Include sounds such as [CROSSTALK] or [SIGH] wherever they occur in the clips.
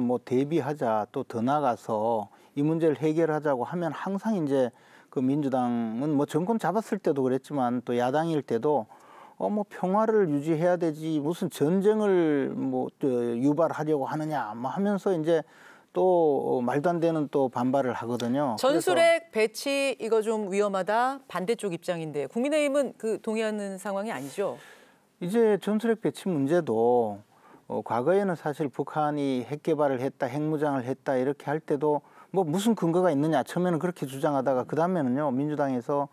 뭐 대비하자 또 더 나가서 이 문제를 해결하자고 하면 항상 이제 그 민주당은 뭐 정권 잡았을 때도 그랬지만 또 야당일 때도 어 뭐 평화를 유지해야 되지 무슨 전쟁을 뭐 유발하려고 하느냐 뭐 하면서 이제 또 말도 안 되는 또 반발을 하거든요. 전술핵 배치 이거 좀 위험하다 반대쪽 입장인데 국민의힘은 그 동의하는 상황이 아니죠. 이제 전술핵 배치 문제도 어, 과거에는 사실 북한이 핵 개발을 했다, 핵무장을 했다 이렇게 할 때도 뭐 무슨 근거가 있느냐 처음에는 그렇게 주장하다가 그 다음에는요 민주당에서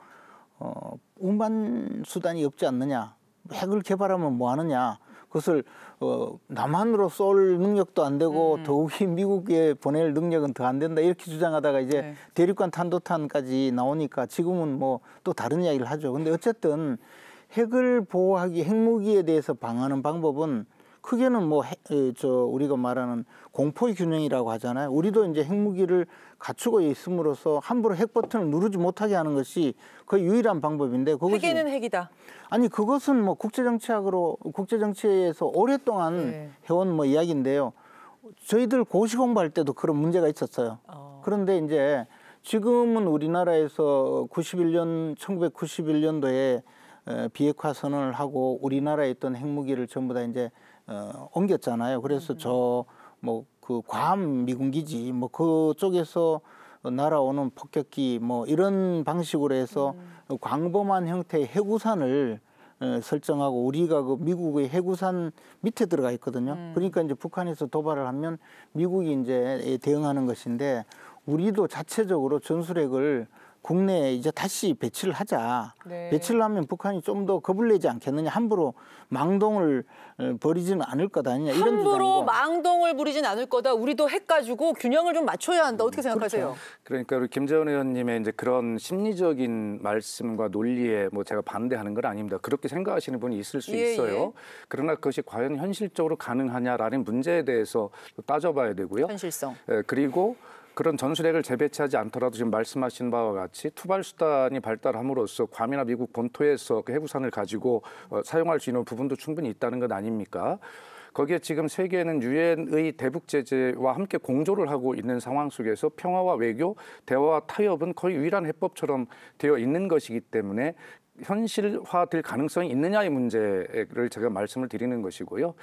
어, 운반 수단이 없지 않느냐 핵을 개발하면 뭐 하느냐 그것을 어, 남한으로 쏠 능력도 안 되고 음. 더욱이 미국에 보낼 능력은 더 안 된다 이렇게 주장하다가 이제 네. 대륙간 탄도탄까지 나오니까 지금은 뭐 또 다른 이야기를 하죠. 근데 어쨌든 핵을 보호하기 핵무기에 대해서 방어하는 방법은 크게는 뭐 저 우리가 말하는 공포의 균형이라고 하잖아요. 우리도 이제 핵무기를 갖추고 있음으로써 함부로 핵 버튼을 누르지 못하게 하는 것이 그 유일한 방법인데 그것이 핵에는 핵이다. 아니 그것은 뭐 국제 정치학으로 국제 정치에서 오랫동안 네. 해온 뭐 이야기인데요. 저희들 고시 공부할 때도 그런 문제가 있었어요. 어. 그런데 이제 지금은 우리나라에서 91년 1991년도에 비핵화 선언을 하고 우리나라에 있던 핵무기를 전부 다 이제 어, 옮겼잖아요. 그래서 음. 저뭐 그괌 미군 기지 뭐 그쪽에서 날아오는 폭격기 뭐 이런 방식으로 해서 음. 광범한 형태의 해구산을 어, 설정하고 우리가 그 미국의 해구산 밑에 들어가 있거든요. 음. 그러니까 이제 북한에서 도발을 하면 미국이 이제 대응하는 것인데 우리도 자체적으로 전술핵을 국내에 이제 다시 배치를 하자. 네. 배치를 하면 북한이 좀 더 겁을 내지 않겠느냐. 함부로 망동을 버리지는 어, 않을 거다 아니냐. 이런 함부로 망동을 부리진 않을 거다. 우리도 핵 가지고 균형을 좀 맞춰야 한다. 어떻게 음, 생각하세요? 그렇죠. 그러니까 우리 김재원 의원님의 이제 그런 심리적인 말씀과 논리에 뭐 제가 반대하는 건 아닙니다. 그렇게 생각하시는 분이 있을 수 예, 예. 있어요. 예. 그러나 그것이 과연 현실적으로 가능하냐라는 문제에 대해서 따져봐야 되고요. 현실성. 예, 그리고 그런 전술핵을 재배치하지 않더라도 지금 말씀하신 바와 같이 투발 수단이 발달함으로써 괌이나 미국 본토에서 그 해구산을 가지고 어, 사용할 수 있는 부분도 충분히 있다는 것 아닙니까? 거기에 지금 세계는 유엔의 대북 제재와 함께 공조를 하고 있는 상황 속에서 평화와 외교, 대화와 타협은 거의 유일한 해법처럼 되어 있는 것이기 때문에 현실화될 가능성이 있느냐의 문제를 제가 말씀을 드리는 것이고요.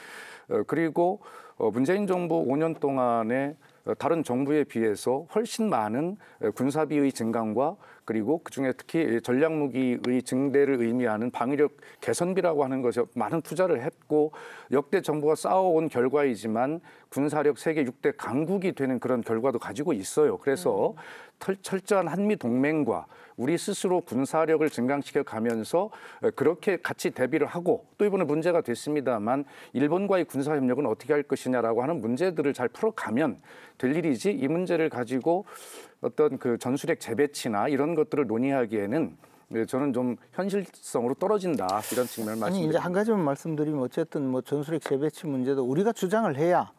어, 그리고 어, 문재인 정부 5년 동안에 어, 다른 정부에 비해서 훨씬 많은 어, 군사비의 증강과 그리고 그중에 특히 전략무기의 증대를 의미하는 방위력 개선비라고 하는 것에 많은 투자를 했고 역대 정부가 쌓아온 결과이지만 군사력 세계 6대 강국이 되는 그런 결과도 가지고 있어요. 그래서 음. 철저한 한미 동맹과 우리 스스로 군사력을 증강시켜 가면서 어, 그렇게 같이 대비를 하고 또 이번에 문제가 됐습니다만 일본과의 군사 협력은 어떻게 할 것이냐라고 하는 문제들을 잘 풀어가면 될 일이지 이 문제를 가지고 어떤 그 전술핵 재배치나 이런 것들을 논의하기에는 예, 저는 좀 현실성으로 떨어진다 이런 측면을 말씀드립니다. 아니 이제 한 가지만 말씀드리면 어쨌든 뭐 전술핵 재배치 문제도 우리가 주장을 해야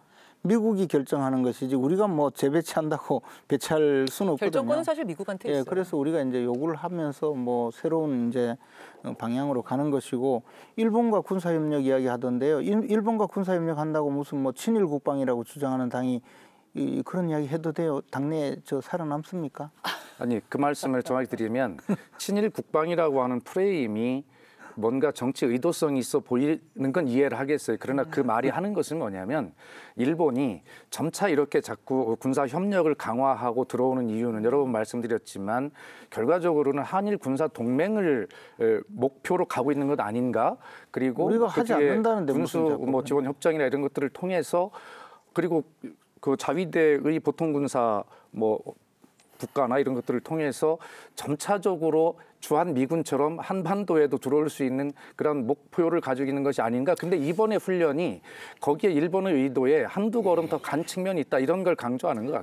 미국이 결정하는 것이지 우리가 뭐 재배치한다고 [LAUGHS] 배치할 수는 없거든요. 결정권은 사실 미국한테 예, 있어요. 예, 그래서 우리가 이제 요구를 하면서 뭐 새로운 이제 어, 방향으로 가는 것이고 일본과 군사협력 이야기 하던데요. 일본과 군사협력 한다고 무슨 뭐 친일 국방이라고 주장하는 당이 이, 그런 이야기 해도 돼요. 당내에 저 살아남습니까? 아니 그 말씀을 정확히 드리면 [LAUGHS] 친일 국방이라고 하는 프레임이 뭔가 정치 의도성이 있어 보이는 건 이해를 하겠어요. 그러나 그 말이 네. 하는 것은 뭐냐면 일본이 점차 이렇게 자꾸 군사 협력을 강화하고 들어오는 이유는 여러 분 말씀드렸지만 결과적으로는 한일 군사 동맹을 목표로 가고 있는 것 아닌가? 그리고 우리가 그 하지 않는다는데 군수 뭐 지원 협정이나 이런 것들을 통해서 그리고 그 자위대의 보통 군사 뭐 국가나 이런 것들을 통해서 점차적으로 주한 미군처럼 한반도에도 들어올 수 있는 그런 목표를 가지고 있는 것이 아닌가. 근데 이번에 훈련이 거기에 일본의 의도에 한두 걸음 예. 더간 측면이 있다 이런 걸 강조하는 것 같습니다.